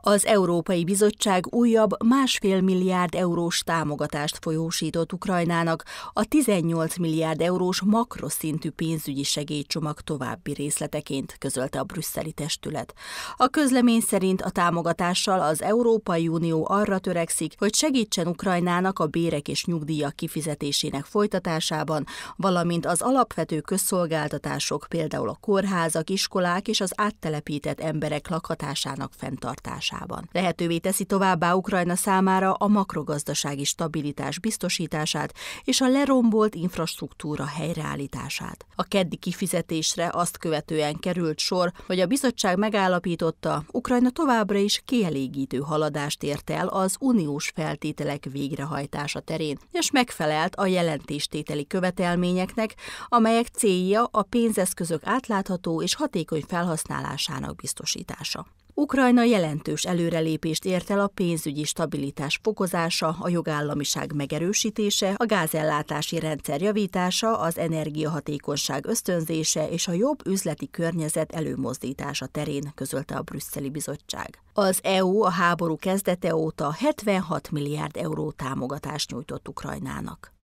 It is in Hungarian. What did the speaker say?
Az Európai Bizottság újabb másfél milliárd eurós támogatást folyósított Ukrajnának a 18 milliárd eurós makroszintű pénzügyi segélycsomag további részleteként, közölte a brüsszeli testület. A közlemény szerint a támogatással az Európai Unió arra törekszik, hogy segítsen Ukrajnának a bérek és nyugdíjak kifizetésének folytatásában, valamint az alapvető közszolgáltatások, például a kórházak, iskolák és az áttelepített emberek lakhatásának fenntartásában megtartásában. Lehetővé teszi továbbá Ukrajna számára a makrogazdasági stabilitás biztosítását és a lerombolt infrastruktúra helyreállítását. A keddi kifizetésre azt követően került sor, hogy a bizottság megállapította, Ukrajna továbbra is kielégítő haladást ért el az uniós feltételek végrehajtása terén, és megfelelt a jelentéstételi követelményeknek, amelyek célja a pénzeszközök átlátható és hatékony felhasználásának biztosítása. Ukrajna jelentős jelentős előrelépést ért el a pénzügyi stabilitás fokozása, a jogállamiság megerősítése, a gázellátási rendszer javítása, az energiahatékonyság ösztönzése és a jobb üzleti környezet előmozdítása terén, közölte a brüsszeli bizottság. Az EU a háború kezdete óta 76 milliárd euró támogatást nyújtott Ukrajnának.